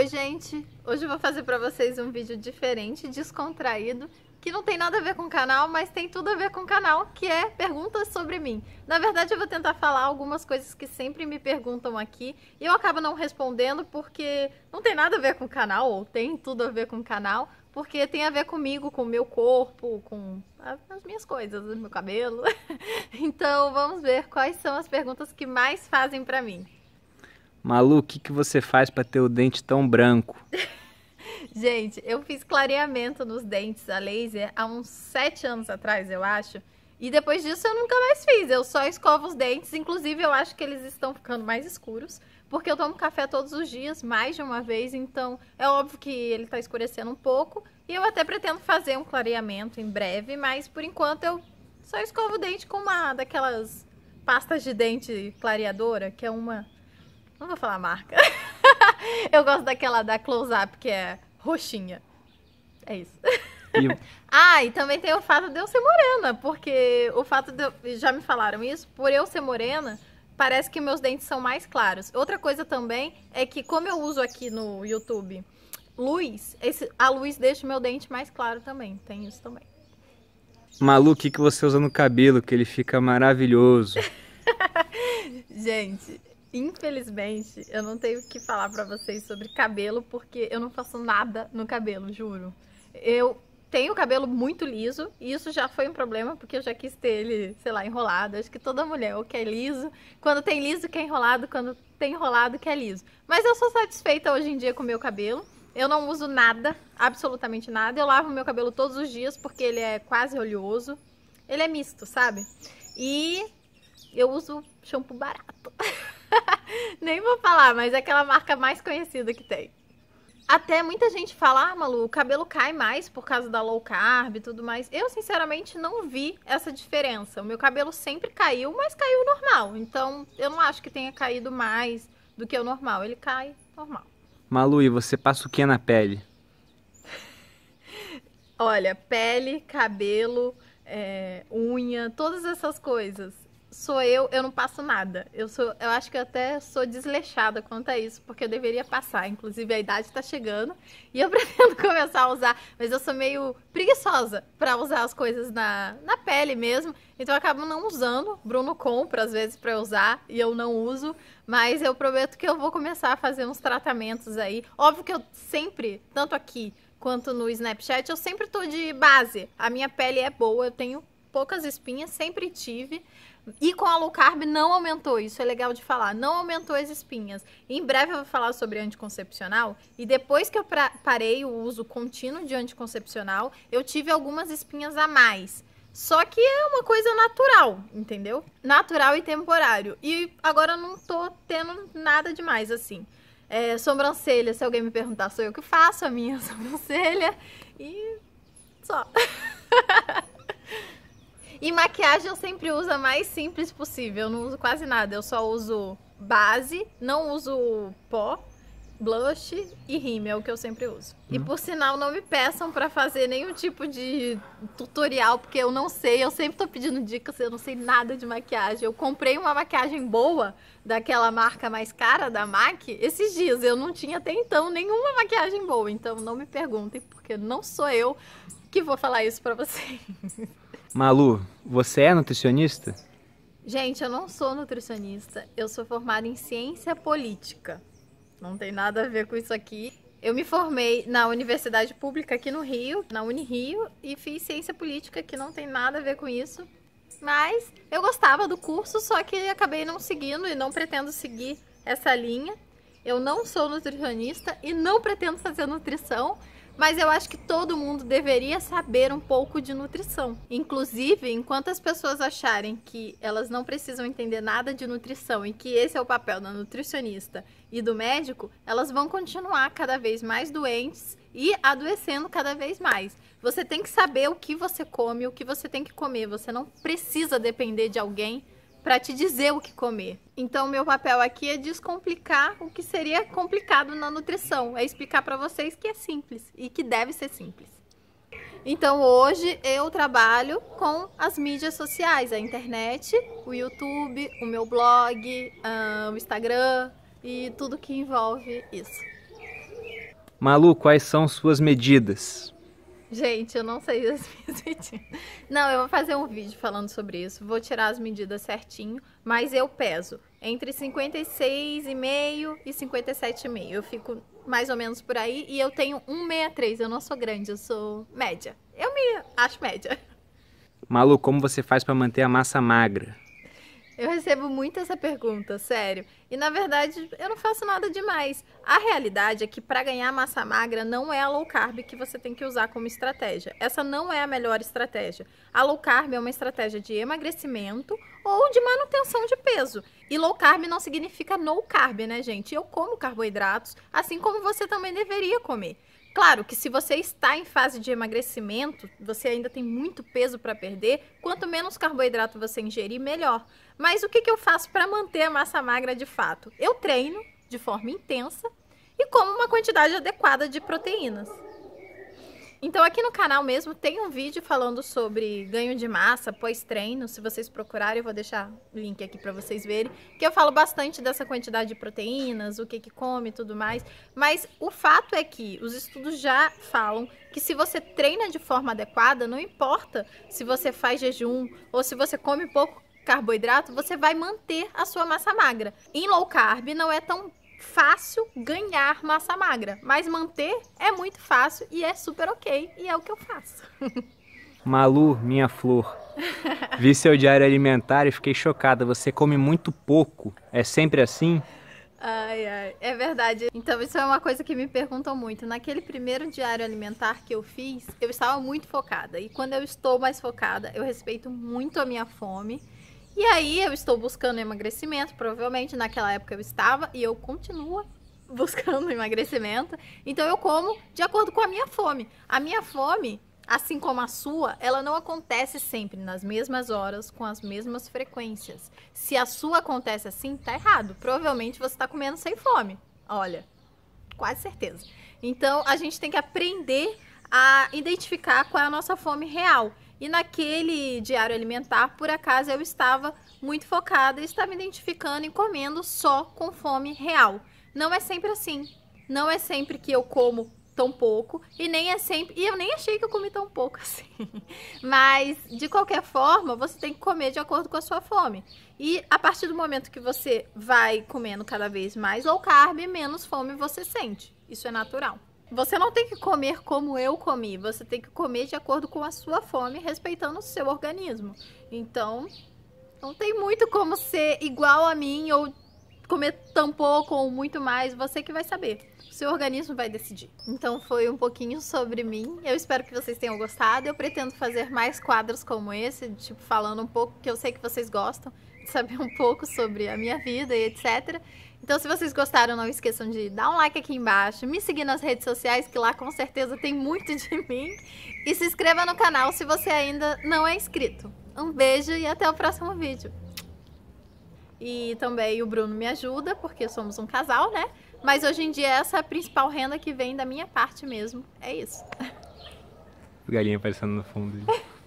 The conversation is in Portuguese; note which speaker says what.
Speaker 1: Oi gente, hoje eu vou fazer para vocês um vídeo diferente, descontraído, que não tem nada a ver com o canal, mas tem tudo a ver com o canal, que é perguntas sobre mim. Na verdade eu vou tentar falar algumas coisas que sempre me perguntam aqui e eu acabo não respondendo porque não tem nada a ver com o canal, ou tem tudo a ver com o canal, porque tem a ver comigo, com o meu corpo, com as minhas coisas, meu cabelo. então vamos ver quais são as perguntas que mais fazem para mim.
Speaker 2: Malu, o que, que você faz para ter o dente tão branco?
Speaker 1: Gente, eu fiz clareamento nos dentes a laser há uns sete anos atrás, eu acho. E depois disso eu nunca mais fiz. Eu só escovo os dentes. Inclusive, eu acho que eles estão ficando mais escuros. Porque eu tomo café todos os dias, mais de uma vez. Então, é óbvio que ele está escurecendo um pouco. E eu até pretendo fazer um clareamento em breve. Mas, por enquanto, eu só escovo o dente com uma daquelas pastas de dente clareadora. Que é uma não vou falar marca. eu gosto daquela da Close Up, que é roxinha. É isso. E... ah, e também tem o fato de eu ser morena, porque o fato de eu... Já me falaram isso, por eu ser morena, parece que meus dentes são mais claros. Outra coisa também é que, como eu uso aqui no YouTube luz, esse... a luz deixa meu dente mais claro também. Tem isso também.
Speaker 2: Malu, o que, que você usa no cabelo? Que ele fica maravilhoso.
Speaker 1: Gente, Infelizmente, eu não tenho o que falar para vocês sobre cabelo, porque eu não faço nada no cabelo, juro. Eu tenho o cabelo muito liso, e isso já foi um problema, porque eu já quis ter ele, sei lá, enrolado. Acho que toda mulher ou quer liso, quando tem liso quer enrolado, quando tem enrolado quer liso. Mas eu sou satisfeita hoje em dia com o meu cabelo. Eu não uso nada, absolutamente nada. Eu lavo meu cabelo todos os dias, porque ele é quase oleoso. Ele é misto, sabe? E eu uso shampoo barato. Nem vou falar, mas é aquela marca mais conhecida que tem. Até muita gente fala, ah, Malu, o cabelo cai mais por causa da low carb e tudo mais. Eu, sinceramente, não vi essa diferença. O meu cabelo sempre caiu, mas caiu normal. Então, eu não acho que tenha caído mais do que o normal. Ele cai normal.
Speaker 2: Malu, e você passa o que na pele?
Speaker 1: Olha, pele, cabelo, é, unha, todas essas coisas sou eu, eu não passo nada. Eu sou, eu acho que eu até sou desleixada quanto a isso, porque eu deveria passar. Inclusive a idade está chegando e eu pretendo começar a usar, mas eu sou meio preguiçosa para usar as coisas na, na pele mesmo. Então eu acabo não usando. Bruno compra às vezes para usar e eu não uso, mas eu prometo que eu vou começar a fazer uns tratamentos aí. Óbvio que eu sempre, tanto aqui quanto no Snapchat, eu sempre tô de base. A minha pele é boa, eu tenho poucas espinhas, sempre tive. E com a low carb não aumentou, isso é legal de falar, não aumentou as espinhas. Em breve eu vou falar sobre anticoncepcional e depois que eu parei o uso contínuo de anticoncepcional, eu tive algumas espinhas a mais. Só que é uma coisa natural, entendeu? Natural e temporário. E agora eu não tô tendo nada demais assim. É, sobrancelha, se alguém me perguntar, sou eu que faço a minha sobrancelha e só. E maquiagem eu sempre uso a mais simples possível. Eu não uso quase nada. Eu só uso base, não uso pó, blush e rímel, é o que eu sempre uso. Hum. E uhum. por sinal, não me peçam para fazer nenhum tipo de tutorial, porque eu não sei, eu sempre tô pedindo dicas, eu não sei nada de maquiagem. Eu comprei uma maquiagem boa daquela marca mais cara da MAC esses dias, eu não tinha até então nenhuma maquiagem boa, então não me perguntem, porque não sou eu que vou falar isso para vocês.
Speaker 2: Malu, você é nutricionista?
Speaker 1: Gente, eu não sou nutricionista. Eu sou formada em ciência política. Não tem nada a ver com isso aqui. Eu me formei na Universidade Pública aqui no Rio, na Unirio, e fiz ciência política, que não tem nada a ver com isso. Mas eu gostava do curso, só que acabei não seguindo e não pretendo seguir essa linha. Eu não sou nutricionista e não pretendo fazer nutrição. Mas eu acho que todo mundo deveria saber um pouco de nutrição. Inclusive, enquanto as pessoas acharem que elas não precisam entender nada de nutrição e que esse é o papel da nutricionista e do médico, elas vão continuar cada vez mais doentes e adoecendo cada vez mais. Você tem que saber o que você come, o que você tem que comer. Você não precisa depender de alguém para te dizer o que comer. Então, meu papel aqui é descomplicar o que seria complicado na nutrição, é explicar para vocês que é simples e que deve ser simples. Então, hoje eu trabalho com as mídias sociais, a internet, o YouTube, o meu blog, ah, o Instagram e tudo que envolve isso.
Speaker 2: Malu, quais são suas medidas?
Speaker 1: Gente, eu não sei as minhas medidas. Não, eu vou fazer um vídeo falando sobre isso. Vou tirar as medidas certinho, mas eu peso entre 56,5 e 57,5. Eu fico mais ou menos por aí e eu tenho 1,63. Eu não sou grande, eu sou média. Eu me acho média.
Speaker 2: Malu, como você faz para manter a massa magra?
Speaker 1: Eu recebo muito essa pergunta, sério. E na verdade, eu não faço nada demais. A realidade é que para ganhar massa magra não é a low carb que você tem que usar como estratégia. Essa não é a melhor estratégia. A low carb é uma estratégia de emagrecimento ou de manutenção de peso. E low carb não significa no carb, né, gente? Eu como carboidratos, assim como você também deveria comer. Claro que se você está em fase de emagrecimento, você ainda tem muito peso para perder, quanto menos carboidrato você ingerir, melhor. Mas o que, que eu faço para manter a massa magra de fato? Eu treino de forma intensa e como uma quantidade adequada de proteínas. Então, aqui no canal mesmo tem um vídeo falando sobre ganho de massa pós-treino. Se vocês procurarem, eu vou deixar o link aqui para vocês verem. Que eu falo bastante dessa quantidade de proteínas, o que que come e tudo mais. Mas o fato é que os estudos já falam que se você treina de forma adequada, não importa se você faz jejum ou se você come pouco carboidrato, você vai manter a sua massa magra. Em low carb não é tão fácil ganhar massa magra, mas manter é muito fácil e é super ok, e é o que eu faço.
Speaker 2: Malu, minha flor, vi seu diário alimentar e fiquei chocada. Você come muito pouco. É sempre assim?
Speaker 1: Ai, ai, é verdade. Então, isso é uma coisa que me perguntam muito. Naquele primeiro diário alimentar que eu fiz, eu estava muito focada. E quando eu estou mais focada, eu respeito muito a minha fome e aí eu estou buscando emagrecimento, provavelmente naquela época eu estava e eu continuo buscando emagrecimento. Então eu como de acordo com a minha fome. A minha fome, assim como a sua, ela não acontece sempre nas mesmas horas, com as mesmas frequências. Se a sua acontece assim, tá errado. Provavelmente você está comendo sem fome. Olha, quase certeza. Então a gente tem que aprender a identificar qual é a nossa fome real. E naquele diário alimentar, por acaso, eu estava muito focada, e estava me identificando e comendo só com fome real. Não é sempre assim. Não é sempre que eu como tão pouco e nem é sempre e eu nem achei que eu comi tão pouco assim. Mas de qualquer forma, você tem que comer de acordo com a sua fome. E a partir do momento que você vai comendo cada vez mais low carb, menos fome você sente. Isso é natural. Você não tem que comer como eu comi, você tem que comer de acordo com a sua fome, respeitando o seu organismo. Então, não tem muito como ser igual a mim ou comer tão pouco ou muito mais, você que vai saber. O seu organismo vai decidir. Então foi um pouquinho sobre mim. Eu espero que vocês tenham gostado. Eu pretendo fazer mais quadros como esse, tipo falando um pouco que eu sei que vocês gostam saber um pouco sobre a minha vida e etc. Então, se vocês gostaram, não esqueçam de dar um like aqui embaixo, me seguir nas redes sociais, que lá com certeza tem muito de mim, e se inscreva no canal se você ainda não é inscrito. Um beijo e até o próximo vídeo. E também o Bruno me ajuda, porque somos um casal, né? Mas hoje em dia essa é a principal renda que vem da minha parte mesmo. É isso.
Speaker 2: Galinha aparecendo no fundo.